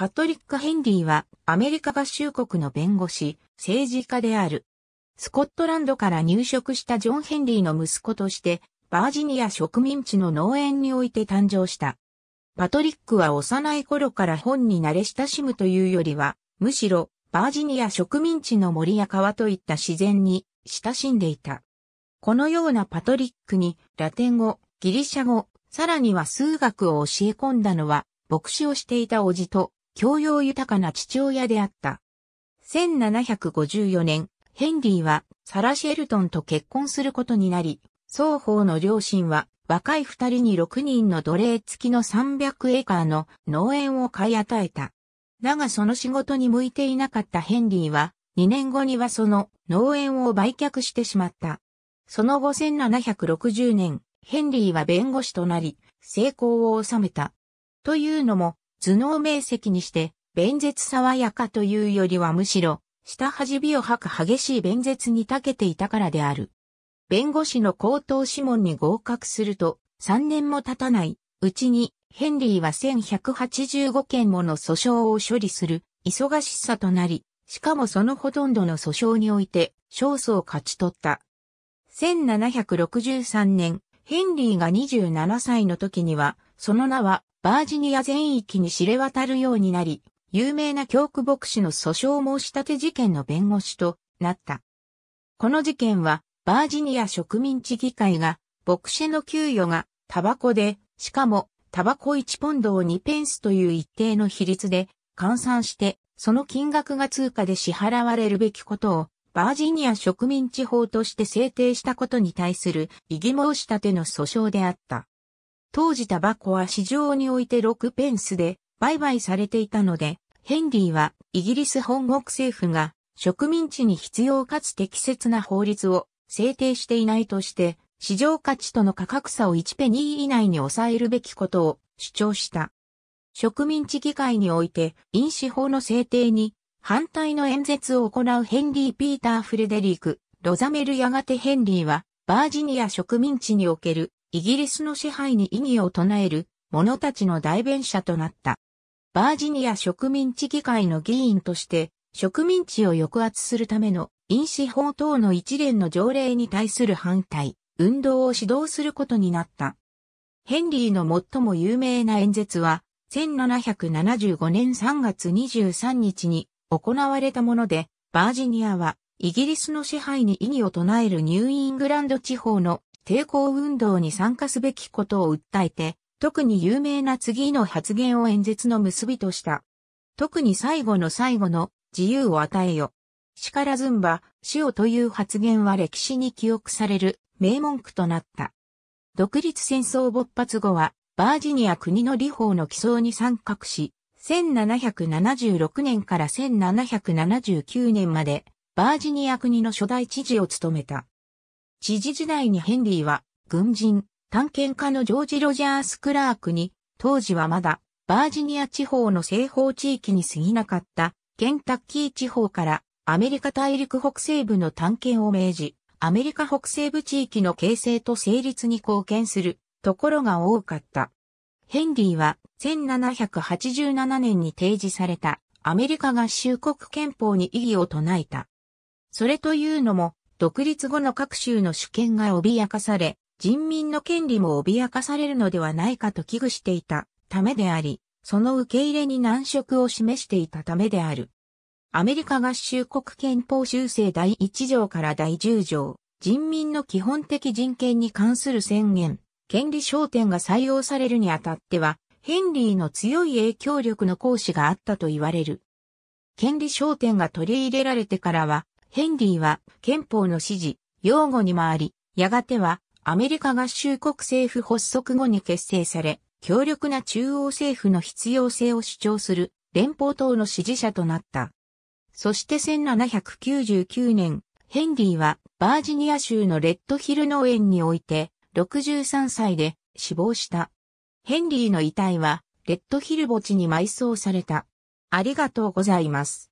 パトリック・ヘンリーはアメリカ合衆国の弁護士、政治家である。スコットランドから入植したジョン・ヘンリーの息子として、バージニア植民地の農園において誕生した。パトリックは幼い頃から本に慣れ親しむというよりは、むしろバージニア植民地の森や川といった自然に親しんでいた。このようなパトリックにラテン語、ギリシャ語、さらには数学を教え込んだのは牧師をしていた叔父と教養豊かな父親であった。1754年、ヘンリーはサラ・シェルトンと結婚することになり、双方の両親は若い二人に6人の奴隷付きの300エーカーの農園を買い与えた。だがその仕事に向いていなかったヘンリーは、2年後にはその農園を売却してしまった。その後1760年、ヘンリーは弁護士となり、成功を収めた。というのも、頭脳明晰にして、弁舌爽やかというよりはむしろ、下恥びを吐く激しい弁舌に長けていたからである。弁護士の高等諮問に合格すると、3年も経たないうちに、ヘンリーは1185件もの訴訟を処理する忙しさとなり、しかもそのほとんどの訴訟において勝訴を勝ち取った。1763年、ヘンリーが27歳の時には、その名はバージニア全域に知れ渡るようになり、有名な教区牧師の訴訟申し立て事件の弁護士となった。この事件は、バージニア植民地議会が、牧師の給与がタバコで、しかもタバコ1ポンドを2ペンスという一定の比率で換算して、その金額が通貨で支払われるべきことを、バージニア植民地法として制定したことに対する異議申し立ての訴訟であった。当時タバコは市場において6ペンスで売買されていたので、ヘンリーはイギリス本国政府が植民地に必要かつ適切な法律を制定していないとして、市場価値との価格差を1ペニー以内に抑えるべきことを主張した。植民地議会において飲酒法の制定に反対の演説を行うヘンリー・ピーター・フレデリーク・ロザメルやがてヘンリーはバージニア植民地におけるイギリスの支配に異議を唱える者たちの代弁者となった。バージニア植民地議会の議員として、植民地を抑圧するための飲酒法等の一連の条例に対する反対、運動を指導することになった。ヘンリーの最も有名な演説は、1775年3月23日に行われたもので、バージニアはイギリスの支配に異議を唱えるニューイングランド地方の抵抗運動に参加すべきことを訴えて、特に有名な次の発言を演説の結びとした。特に最後の最後の自由を与えよ。力らずんば、死をという発言は歴史に記憶される名文句となった。独立戦争勃発後は、バージニア国の理法の起草に参画し、1776年から1779年まで、バージニア国の初代知事を務めた。知事時代にヘンリーは、軍人、探検家のジョージ・ロジャース・クラークに、当時はまだ、バージニア地方の西方地域に過ぎなかった、ケンタッキー地方から、アメリカ大陸北西部の探検を命じ、アメリカ北西部地域の形成と成立に貢献するところが多かった。ヘンリーは1787年に提示されたアメリカ合衆国憲法に異議を唱えた。それというのも独立後の各州の主権が脅かされ、人民の権利も脅かされるのではないかと危惧していたためであり、その受け入れに難色を示していたためである。アメリカ合衆国憲法修正第1条から第10条、人民の基本的人権に関する宣言、権利焦点が採用されるにあたっては、ヘンリーの強い影響力の行使があったと言われる。権利焦点が取り入れられてからは、ヘンリーは憲法の支持、擁護に回り、やがてはアメリカ合衆国政府発足後に結成され、強力な中央政府の必要性を主張する連邦党の支持者となった。そして1799年、ヘンリーはバージニア州のレッドヒル農園において63歳で死亡した。ヘンリーの遺体はレッドヒル墓地に埋葬された。ありがとうございます。